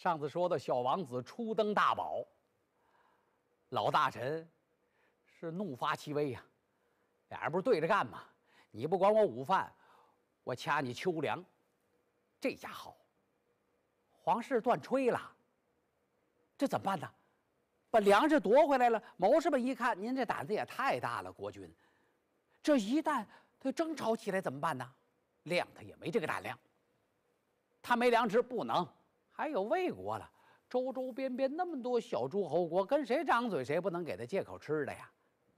上次说的小王子初登大宝，老大臣是怒发其威呀，俩人不是对着干吗？你不管我午饭，我掐你秋粮，这家好，皇室断炊了。这怎么办呢？把粮食夺回来了，谋士们一看，您这胆子也太大了，国君，这一旦他争吵起来怎么办呢？量他也没这个胆量，他没良知，不能。还有魏国了，周周边边那么多小诸侯国，跟谁张嘴谁不能给他借口吃的呀？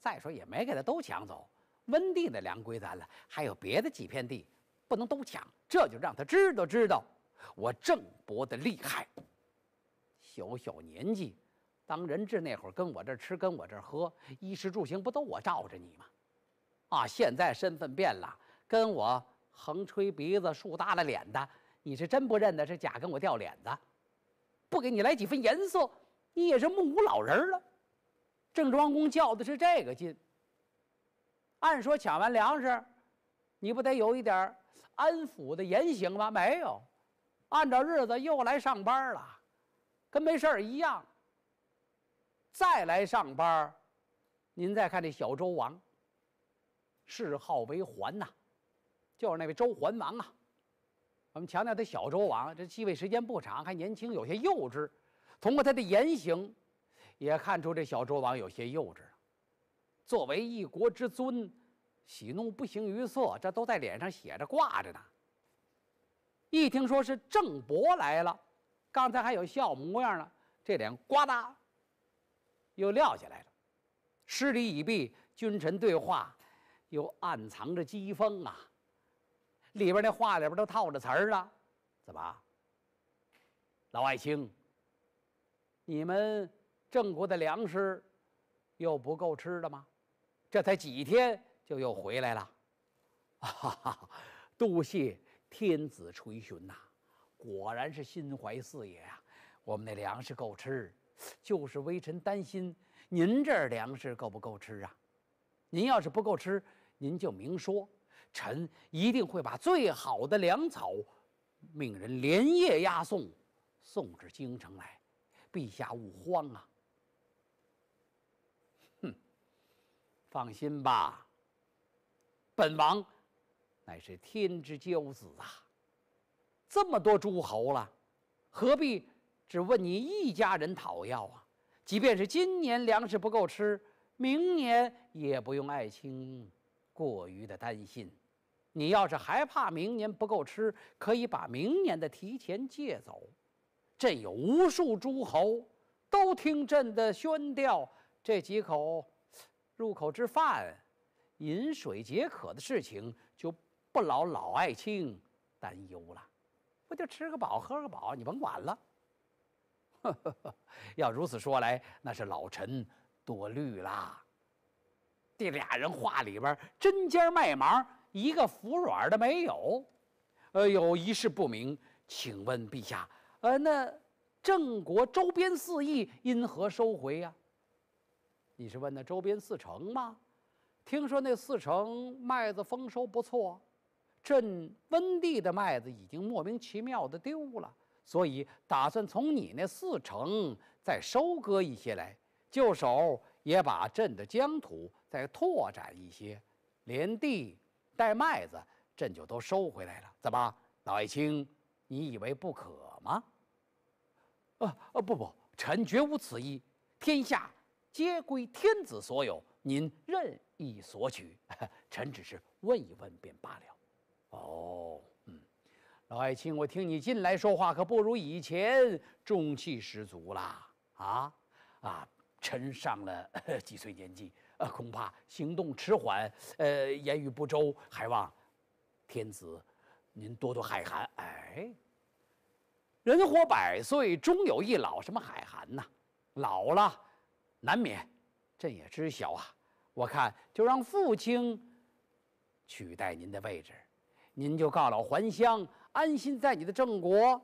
再说也没给他都抢走，温地的粮归咱了，还有别的几片地，不能都抢，这就让他知道知道，我郑伯的厉害。小小年纪，当人质那会儿跟我这儿吃跟我这儿喝，衣食住行不都我罩着你吗？啊，现在身份变了，跟我横吹鼻子竖耷拉脸的。你是真不认得是假跟我掉脸子，不给你来几分颜色，你也是目无老人了。郑庄公叫的是这个劲。按说抢完粮食，你不得有一点安抚的言行吗？没有，按照日子又来上班了，跟没事儿一样。再来上班，您再看这小周王，谥号为桓呐，就是那位周桓王啊。我们强调他小周王，这继位时间不长，还年轻，有些幼稚。通过他的言行，也看出这小周王有些幼稚。作为一国之尊，喜怒不形于色，这都在脸上写着、挂着呢。一听说是郑伯来了，刚才还有笑模样呢，这脸呱嗒又撂下来了。施礼已毕，君臣对话又暗藏着讥讽啊。里边那话里边都套着词儿呢，怎么，老爱卿，你们郑国的粮食又不够吃的吗？这才几天就又回来了，哈哈，多谢天子垂询呐，果然是心怀四野啊。我们那粮食够吃，就是微臣担心您这儿粮食够不够吃啊。您要是不够吃，您就明说。臣一定会把最好的粮草，命人连夜押送，送至京城来。陛下勿慌啊！哼，放心吧，本王乃是天之骄子啊！这么多诸侯了，何必只问你一家人讨要啊？即便是今年粮食不够吃，明年也不用爱卿。过于的担心，你要是还怕明年不够吃，可以把明年的提前借走。朕有无数诸侯，都听朕的宣调，这几口入口之饭、饮水解渴的事情，就不劳老爱卿担忧了。不就吃个饱、喝个饱，你甭管了。要如此说来，那是老臣多虑啦。这俩人话里边针尖麦芒，一个服软的没有。呃，有一事不明，请问陛下，呃，那郑国周边四邑因何收回呀？你是问那周边四城吗？听说那四城麦子丰收不错，朕温地的麦子已经莫名其妙的丢了，所以打算从你那四城再收割一些来，就手也把朕的疆土。再拓展一些，连地带麦子，朕就都收回来了。怎么，老爱卿，你以为不可吗？啊啊不不，臣绝无此意。天下皆归天子所有，您任意索取，臣只是问一问便罢了。哦，嗯，老爱卿，我听你进来说话，可不如以前中气十足啦。啊啊，臣上了 几岁年纪。恐怕行动迟缓，呃，言语不周，还望天子您多多海涵。哎，人活百岁，终有一老，什么海涵呐？老了难免，朕也知晓啊。我看就让父亲取代您的位置，您就告老还乡，安心在你的郑国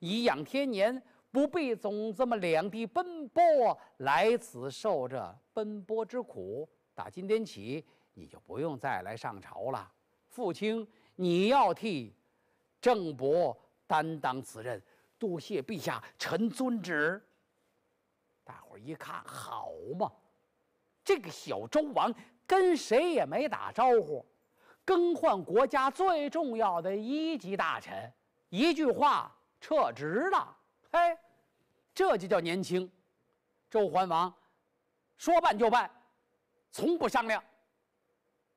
颐养天年。不必总这么两地奔波，来此受着奔波之苦。打今天起，你就不用再来上朝了。父亲，你要替郑伯担当此任，多谢陛下，臣遵旨。大伙儿一看，好嘛，这个小周王跟谁也没打招呼，更换国家最重要的一级大臣，一句话撤职了，嘿。这就叫年轻，周桓王说办就办，从不商量。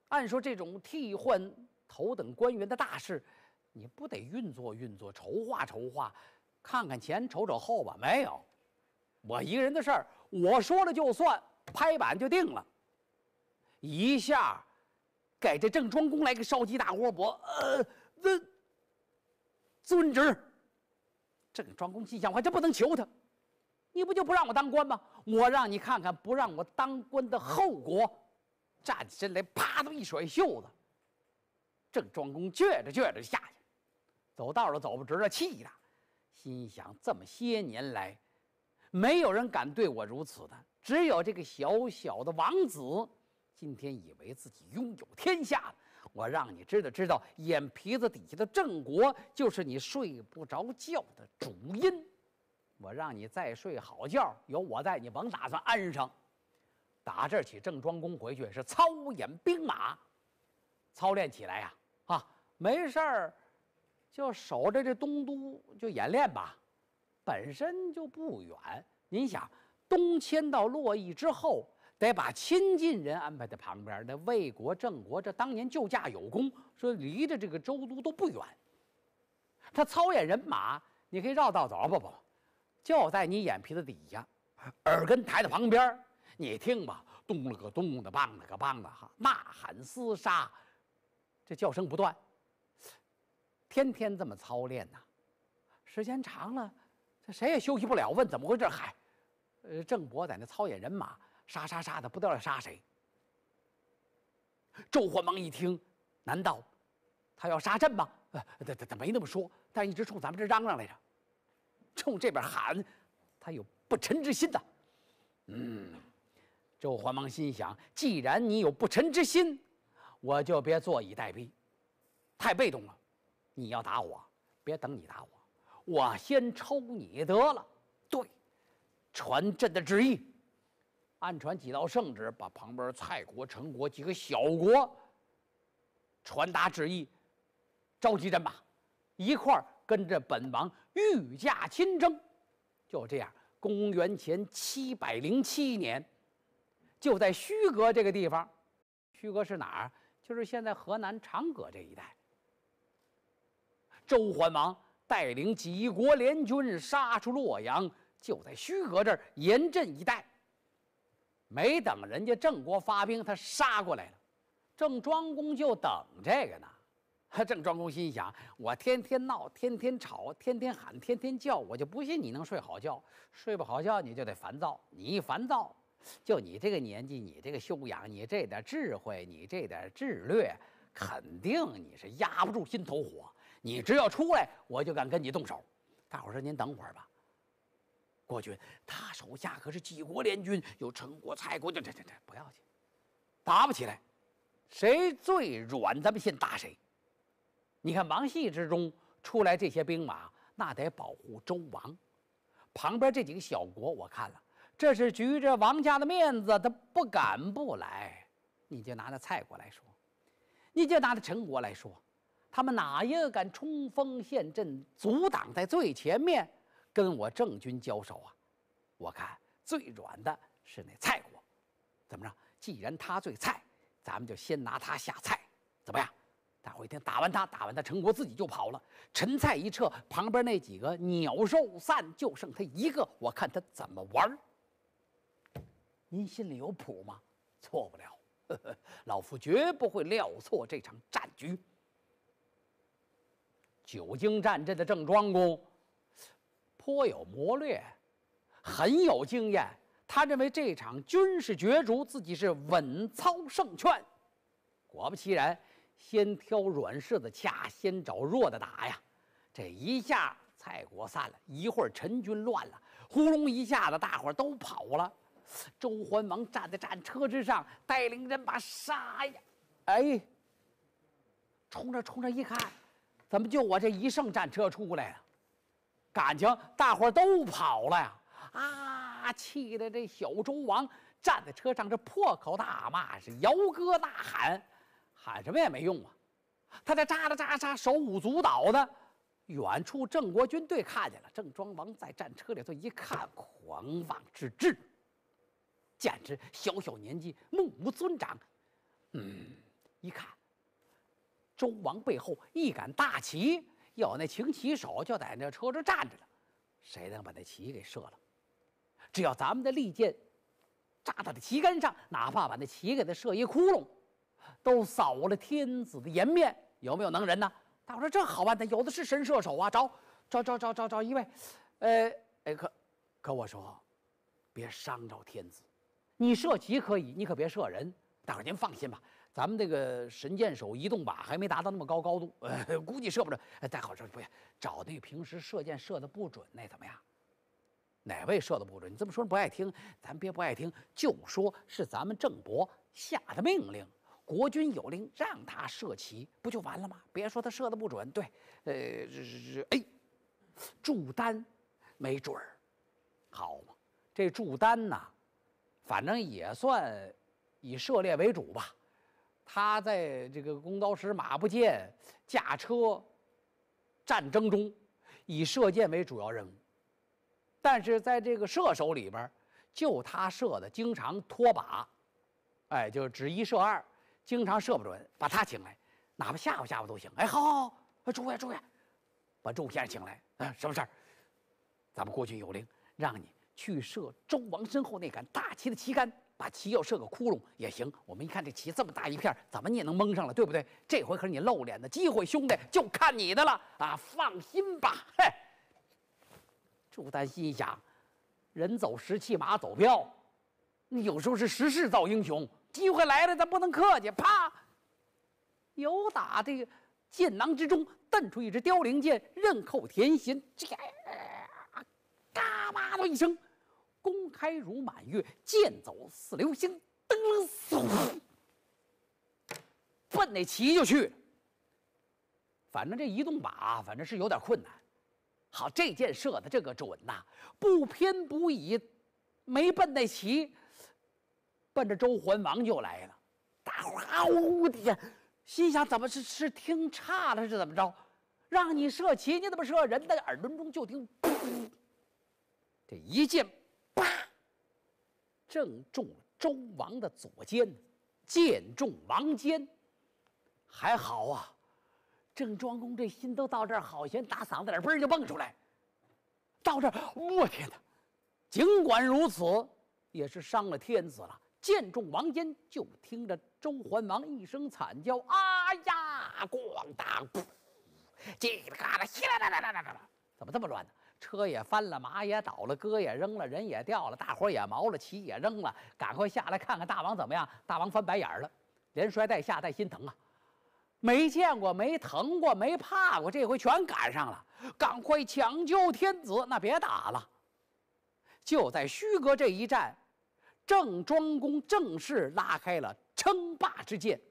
按说这种替换头等官员的大事，你不得运作运作、筹划筹划，看看前、瞅瞅后吧？没有，我一个人的事儿，我说了就算，拍板就定了。一下给这郑庄公来个烧鸡大窝脖，呃，遵遵旨。郑庄公心想，我真不能求他。你不就不让我当官吗？我让你看看不让我当官的后果。站起身来，啪，的一甩袖子。郑庄公倔着倔着就下去，走道都走不直了，气的，心想：这么些年来，没有人敢对我如此的，只有这个小小的王子。今天以为自己拥有天下，我让你知道知道，眼皮子底下的郑国就是你睡不着觉的主因。我让你再睡好觉，有我在，你甭打算安生。打这起，郑庄公回去是操演兵马，操练起来呀，啊，没事儿，就守着这东都就演练吧，本身就不远。您想，东迁到洛邑之后，得把亲近人安排在旁边。那魏国、郑国这当年救驾有功，说离着这个周都都不远。他操演人马，你可以绕道走不不。就在你眼皮子底下，耳根抬在旁边，你听吧，咚了个咚的，梆了个梆的，哈，呐喊厮杀，这叫声不断。天天这么操练呐，时间长了，这谁也休息不了。问怎么回事？嗨，呃，郑伯在那操演人马，杀杀杀的，不知道要杀谁？周焕蒙一听，难道他要杀朕吗？呃，他他他没那么说，但一直冲咱们这嚷嚷来着。冲这边喊，他有不臣之心的。嗯，周桓王心想：既然你有不臣之心，我就别坐以待毙，太被动了。你要打我，别等你打我，我先抽你得了。对，传朕的旨意，暗传几道圣旨，把旁边蔡国、陈国几个小国传达旨意，召集人马，一块儿。跟着本王御驾亲征，就这样。公元前七百零七年，就在胥阁这个地方，胥阁是哪儿？就是现在河南长葛这一带。周桓王带领几国联军杀出洛阳，就在胥阁这儿严阵以待。没等人家郑国发兵，他杀过来了。郑庄公就等这个呢。郑庄公心想：“我天天闹，天天吵，天天喊，天天叫，我就不信你能睡好觉。睡不好觉，你就得烦躁。你一烦躁，就你这个年纪，你这个修养，你这点智慧，你这点智略，肯定你是压不住心头火。你只要出来，我就敢跟你动手。”大伙说：“您等会儿吧，国君，他手下可是几国联军，有陈国、蔡国……这、这、这不要紧，打不起来，谁最软，咱们先打谁。”你看，王戏之中出来这些兵马，那得保护周王。旁边这几个小国，我看了，这是举着王家的面子，他不敢不来。你就拿那蔡国来说，你就拿那陈国来说，他们哪一个敢冲锋陷阵，阻挡在最前面，跟我郑军交手啊？我看最软的是那蔡国，怎么着？既然他最菜，咱们就先拿他下菜，怎么样？伙一听，打完他，打完他，陈国自己就跑了。陈蔡一撤，旁边那几个鸟兽散，就剩他一个。我看他怎么玩儿。您心里有谱吗？错不了，老夫绝不会料错这场战局。久经战阵的郑庄公颇有谋略，很有经验。他认为这场军事角逐自己是稳操胜券。果不其然。先挑软柿子掐，先找弱的打呀！这一下蔡国散了，一会儿陈军乱了，呼隆一下子，大伙儿都跑了。周桓王站在战车之上，带领人马杀呀！哎，冲着冲着一看，怎么就我这一剩战车出来了？感情大伙儿都跑了呀！啊，气得这小周王站在车上，这破口大骂，是摇歌呐喊。喊什么也没用啊！他这扎啦扎扎，手舞足蹈的。远处郑国军队看见了，郑庄王在战车里头一看，狂妄之至，简直小小年纪目无尊长。嗯，一看，周王背后一杆大旗，有那擎旗手就在那车上站着呢。谁能把那旗给射了？只要咱们的利箭扎到那旗杆上，哪怕把那旗给他射一窟窿。都扫了天子的颜面，有没有能人呢？大伙说这好办的，有的是神射手啊！找，找，找，找，找，找一位，呃，哎，可，可我说，别伤着天子，你射旗可以，你可别射人。大伙您放心吧，咱们这个神箭手移动靶还没达到那么高高度，呃，估计射不着。再好说，不，要找那平时射箭射的不准那怎么样？哪位射的不准？你这么说不爱听，咱别不爱听，就说是咱们郑伯下的命令。国军有令，让他射旗，不就完了吗？别说他射的不准，对，呃，这这哎，祝丹没准儿，好嘛，这祝丹呐，反正也算以射猎为主吧。他在这个弓刀石马步箭驾车战争中，以射箭为主要任务，但是在这个射手里边，就他射的经常脱靶，哎，就只一射二。经常射不准，把他请来，哪怕吓唬吓唬都行。哎，好好好，诸位诸位，把周先生请来啊！什么事儿？咱们过去有令，让你去射周王身后那杆大旗的旗杆，把旗要射个窟窿也行。我们一看这旗这么大一片，怎么你也能蒙上了，对不对？这回可是你露脸的机会，兄弟就看你的了啊！放心吧，嘿。朱丹心想，人走时器，马走膘，你有时候是时势造英雄。机会来了，咱不能客气。啪！有打这个箭囊之中，瞪出一支凋零箭，刃扣天心，嘎巴的一声，弓开如满月，箭走似流星，噔嗖，奔那旗就去反正这移动靶，反正是有点困难。好，这箭射的这个准呐，不偏不倚，没奔那旗。奔着周桓王就来了，大伙儿呜的，心想怎么是是听差了，是怎么着？让你射旗，你怎么射？人在耳轮中就听，这一箭，啪，正中周王的左肩，箭中王肩，还好啊！郑庄公这心都到这儿，好悬打嗓子眼儿嘣儿就蹦出来。到这儿，我天哪！尽管如此，也是伤了天子了。见中王坚，就听着周桓王一声惨叫：“啊呀！”咣当，叽里嘎啦，稀里哗啦，怎么这么乱呢？车也翻了，马也倒了，戈也扔了，人也掉了，大伙也毛了，旗也扔了。赶快下来看看大王怎么样？大王翻白眼儿了，连摔带吓带心疼啊！没见过，没疼过，没怕过，这回全赶上了。赶快抢救天子，那别打了。就在虚阁这一战。郑庄公正式拉开了称霸之箭，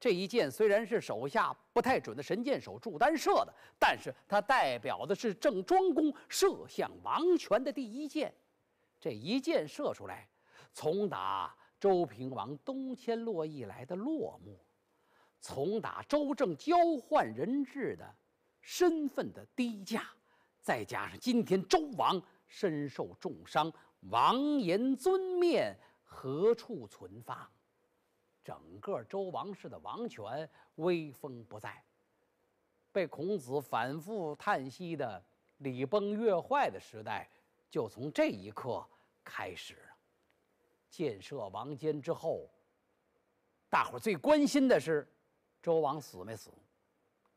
这一箭虽然是手下不太准的神箭手祝丹射的，但是它代表的是郑庄公射向王权的第一箭。这一箭射出来，从打周平王东迁洛邑来的落寞，从打周正交换人质的身份的低价，再加上今天周王身受重伤。王延尊面何处存放？整个周王室的王权威风不在，被孔子反复叹息的礼崩乐坏的时代，就从这一刻开始了。建设王监之后，大伙最关心的是，周王死没死？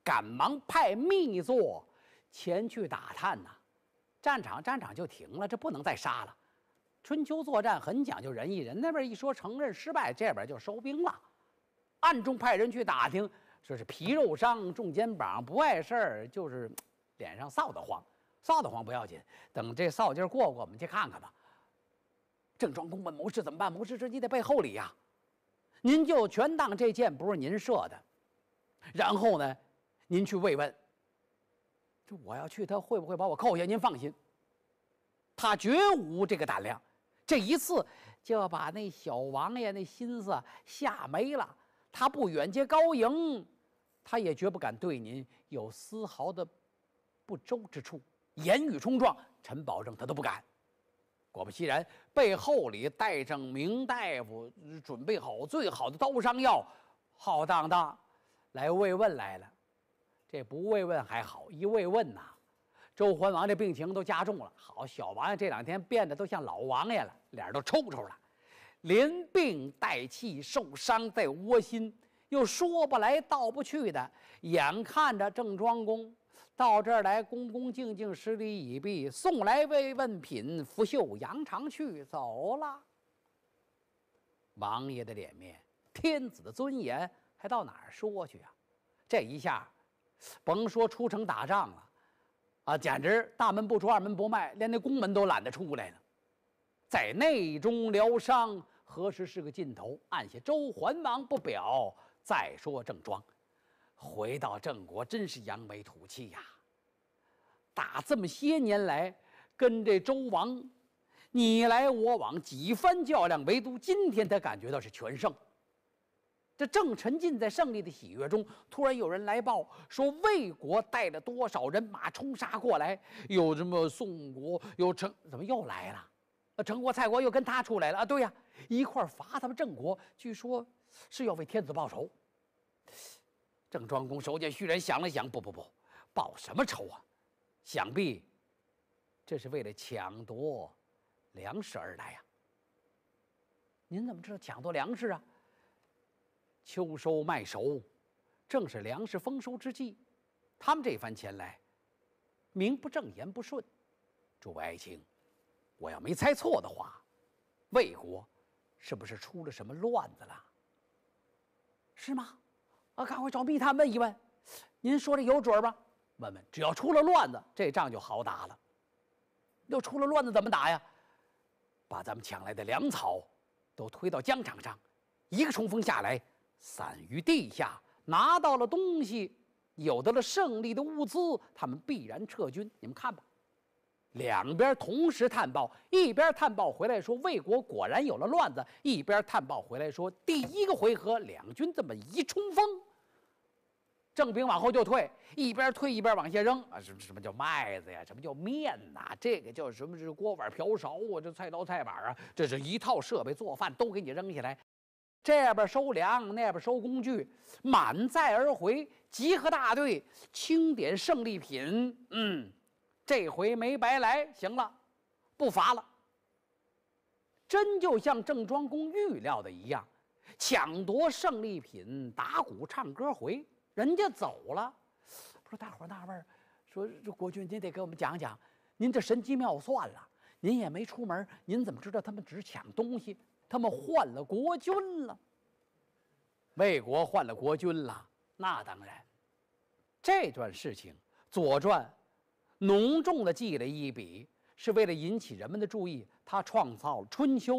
赶忙派密座前去打探呐。战场，战场就停了，这不能再杀了。春秋作战很讲究仁义，人那边一说承认失败，这边就收兵了。暗中派人去打听，说是皮肉伤，重肩膀不碍事儿，就是脸上臊得慌，臊得慌不要紧，等这臊劲儿过过，我们去看看吧。郑庄公问谋士怎么办？谋士说：“你得背后里呀，您就全当这箭不是您射的，然后呢，您去慰问。这我要去，他会不会把我扣下？您放心，他绝无这个胆量。”这一次就要把那小王爷那心思吓没了。他不远接高迎，他也绝不敢对您有丝毫的不周之处，言语冲撞，臣保证他都不敢。果不其然，背后里带正名大夫，准备好最好的刀伤药，浩荡荡来慰问来了。这不慰问还好，一慰问呐！周桓王这病情都加重了，好小王爷这两天变得都像老王爷了，脸都抽抽了，临病带气，受伤在窝心，又说不来道不去的，眼看着郑庄公到这儿来，恭恭敬敬施礼以毕，送来慰问品，拂袖扬长去走了。王爷的脸面，天子的尊严，还到哪儿说去啊？这一下，甭说出城打仗了。啊，简直大门不出，二门不迈，连那宫门都懒得出来了，在内中疗伤，何时是个尽头？按下周桓王不表，再说郑庄，回到郑国真是扬眉吐气呀！打这么些年来，跟这周王你来我往几番较量，唯独今天他感觉到是全胜。这正沉浸在胜利的喜悦中，突然有人来报说，魏国带了多少人马冲杀过来？有什么宋国，有成，怎么又来了？啊，陈国、蔡国又跟他出来了啊？对呀，一块伐他们郑国，据说是要为天子报仇。郑庄公手简徐然想了想，不不不，报什么仇啊？想必这是为了抢夺粮食而来呀。您怎么知道抢夺粮食啊？秋收麦熟，正是粮食丰收之际。他们这番前来，名不正言不顺。诸位爱卿，我要没猜错的话，魏国是不是出了什么乱子了？是吗？啊，赶快找密探问一问。您说这有准儿吗？问问，只要出了乱子，这仗就好打了。要出了乱子怎么打呀？把咱们抢来的粮草都推到疆场上，一个冲锋下来。散于地下，拿到了东西，有了胜利的物资，他们必然撤军。你们看吧，两边同时探报，一边探报回来说魏国果然有了乱子，一边探报回来说第一个回合两军这么一冲锋，正兵往后就退，一边退一边往下扔啊，什么什么叫麦子呀，什么叫面呐？这个叫什么是锅碗瓢勺啊？这菜刀菜板啊？这是一套设备，做饭都给你扔下来。这边收粮，那边收工具，满载而回，集合大队，清点胜利品。嗯，这回没白来，行了，不罚了。真就像郑庄公预料的一样，抢夺胜利品，打鼓唱歌回。人家走了，不是大伙纳闷说说国君您得给我们讲讲，您这神机妙算了，您也没出门，您怎么知道他们只抢东西？他们换了国君了，魏国换了国君了。那当然，这段事情《左传》浓重的记了一笔，是为了引起人们的注意。他创造了《春秋》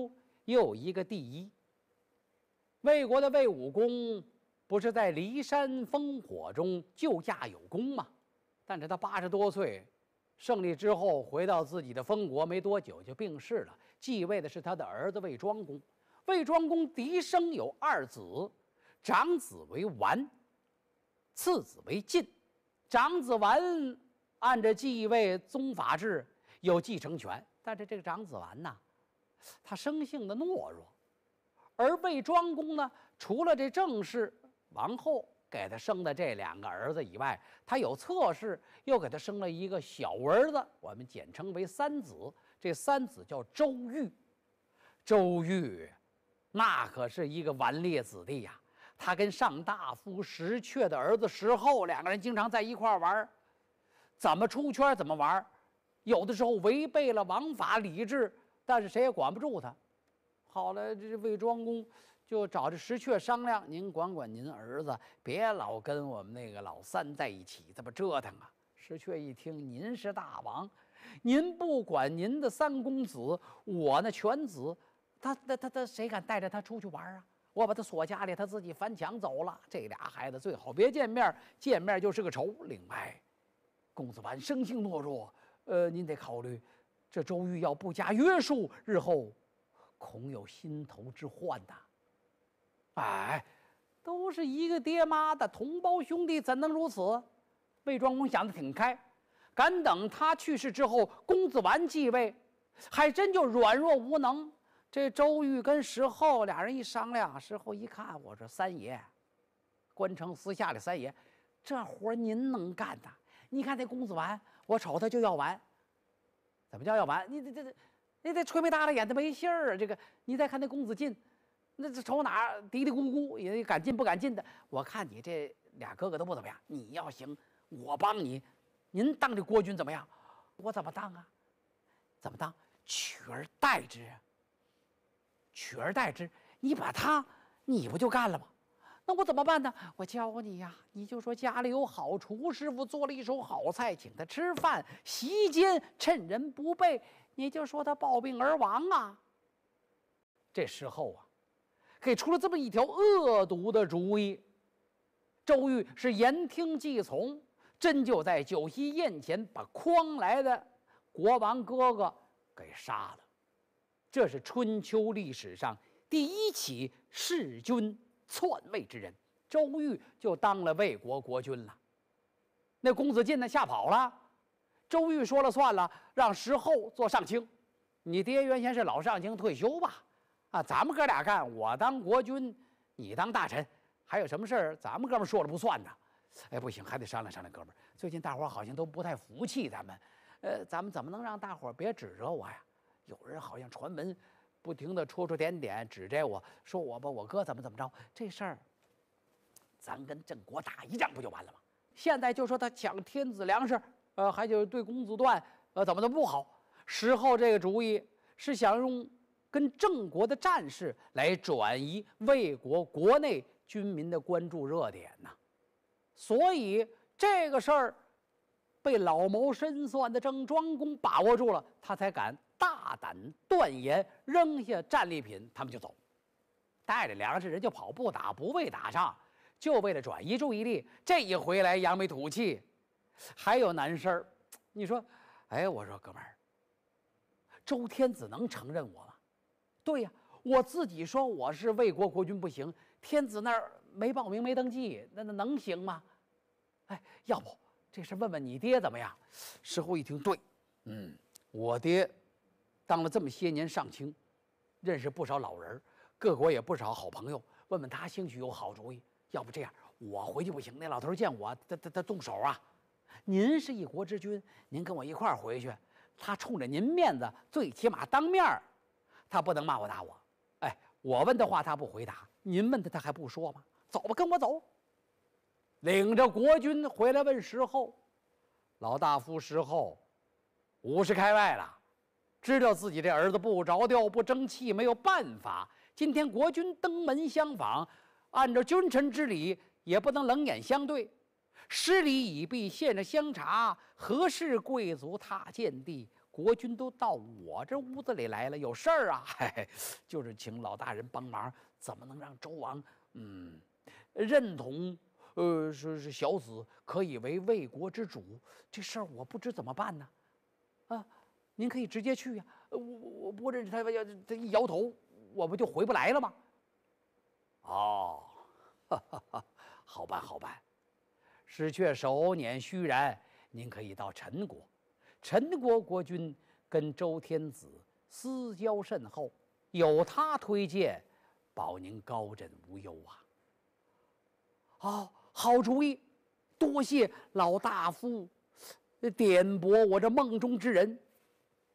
又一个第一。魏国的魏武公不是在骊山烽火中救驾有功吗？但是他八十多岁，胜利之后回到自己的封国没多久就病逝了。继位的是他的儿子魏庄公。魏庄公嫡生有二子，长子为完，次子为晋。长子完按着继位宗法制有继承权，但是这个长子完呐，他生性的懦弱。而魏庄公呢，除了这正室王后给他生的这两个儿子以外，他有侧室又给他生了一个小儿子，我们简称为三子。这三子叫周玉，周玉那可是一个顽劣子弟呀。他跟上大夫石阙的儿子石厚两个人经常在一块儿玩儿，怎么出圈怎么玩儿，有的时候违背了王法礼制，但是谁也管不住他。好了，这卫庄公就找这石阙商量：“您管管您儿子，别老跟我们那个老三在一起这么折腾啊。”石阙一听，您是大王。您不管您的三公子，我那犬子，他、他、他、他谁敢带着他出去玩啊？我把他锁家里，他自己翻墙走了。这俩孩子最好别见面见面就是个仇。另外，公子完生性懦弱，呃，您得考虑，这周瑜要不加约束，日后恐有心头之患呐。哎，都是一个爹妈的同胞兄弟，怎能如此？魏庄公想的挺开。敢等他去世之后，公子完继位，还真就软弱无能。这周瑜跟石厚俩人一商量，石厚一看，我说三爷，关城私下里三爷，这活您能干呐？你看那公子完，我瞅他就要完，怎么叫要完？你这这这，你这吹没耷拉眼的没信儿啊！这个，你再看那公子进，那这瞅哪嘀嘀咕咕，也敢进不敢进的。我看你这俩哥哥都不怎么样，你要行，我帮你。您当这国君怎么样？我怎么当啊？怎么当？取而代之。取而代之，你把他，你不就干了吗？那我怎么办呢？我教你呀，你就说家里有好厨师傅做了一手好菜，请他吃饭。席间趁人不备，你就说他暴病而亡啊。这时候啊，给出了这么一条恶毒的主意。周瑜是言听计从。真就在酒席宴前把诓来的国王哥哥给杀了，这是春秋历史上第一起弑君篡位之人。周瑜就当了魏国国君了，那公子晋呢吓跑了，周瑜说了算了，让石厚做上卿。你爹原先是老上卿退休吧？啊，咱们哥俩干，我当国君，你当大臣，还有什么事儿咱们哥们说了不算呢？哎，不行，还得商量商量，哥们儿。最近大伙儿好像都不太服气咱们，呃，咱们怎么能让大伙儿别指着我呀？有人好像传闻，不停的戳戳点点，指着我说我把我哥怎么怎么着。这事儿，咱跟郑国打一仗不就完了吗？现在就说他抢天子粮食，呃，还就对公子段，呃，怎么都不好。事后这个主意是想用跟郑国的战事来转移魏国国内军民的关注热点呢。所以这个事儿被老谋深算的郑庄公把握住了，他才敢大胆断言：扔下战利品，他们就走，带着粮食人就跑，不打不为打仗，就为了转移注意力。这一回来扬眉吐气，还有难事儿。你说，哎，我说哥们儿，周天子能承认我吗？对呀，我自己说我是魏国国君不行，天子那儿没报名没登记，那那能行吗？哎，要不这事问问你爹怎么样？石猴一听，对，嗯，我爹当了这么些年上卿，认识不少老人，各国也不少好朋友，问问他兴许有好主意。要不这样，我回去不行，那老头见我，他他他动手啊！您是一国之君，您跟我一块回去，他冲着您面子，最起码当面，他不能骂我打我。哎，我问的话他不回答，您问他他还不说吗？走吧，跟我走。领着国君回来问时候，老大夫时候五十开外了，知道自己这儿子不着调、不争气，没有办法。今天国君登门相访，按照君臣之礼，也不能冷眼相对，施礼已毕，献着香茶。何氏贵族踏见地，国君都到我这屋子里来了，有事儿啊？就是请老大人帮忙，怎么能让周王嗯认同？呃，说是小子可以为魏国之主，这事儿我不知怎么办呢。啊，您可以直接去呀。我我不认识他，要他一摇头，我不就回不来了吗？哦，好办好办。使却手捻虚然，您可以到陈国，陈国国君跟周天子私交甚厚，有他推荐，保您高枕无忧啊。好。好主意，多谢老大夫点拨我这梦中之人，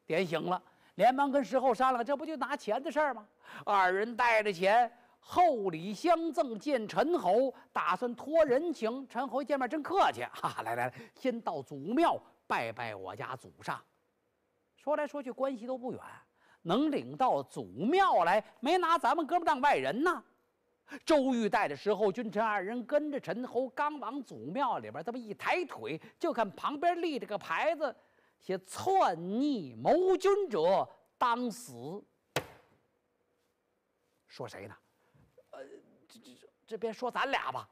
点醒了，连忙跟石厚商量，这不就拿钱的事儿吗？二人带着钱，厚礼相赠，见陈侯，打算托人情。陈侯见面真客气，哈哈，来来，先到祖庙拜拜我家祖上。说来说去关系都不远，能领到祖庙来，没拿咱们哥们当外人呢。周瑜带的时候，君臣二人跟着陈侯，刚往祖庙里边，这么一抬腿，就看旁边立着个牌子，写“篡逆谋君者当死”。说谁呢？呃，这这这，别说咱俩吧。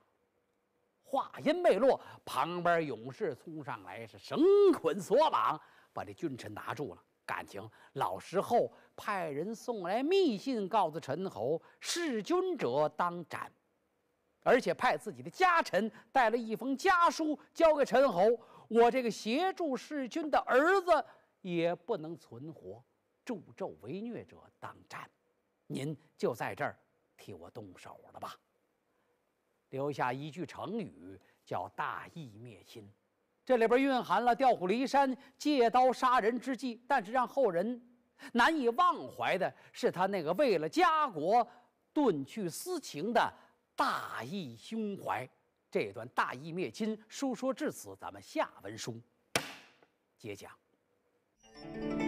话音未落，旁边勇士冲上来，是绳捆索绑，把这君臣拿住了。感情老时候。派人送来密信，告诉陈侯：弑君者当斩，而且派自己的家臣带了一封家书交给陈侯。我这个协助弑君的儿子也不能存活，助纣为虐者当斩。您就在这儿替我动手了吧。留下一句成语叫“大义灭亲”，这里边蕴含了调虎离山、借刀杀人之计，但是让后人。难以忘怀的是他那个为了家国，顿去私情的大义胸怀。这段大义灭亲，书说至此，咱们下文书，接讲。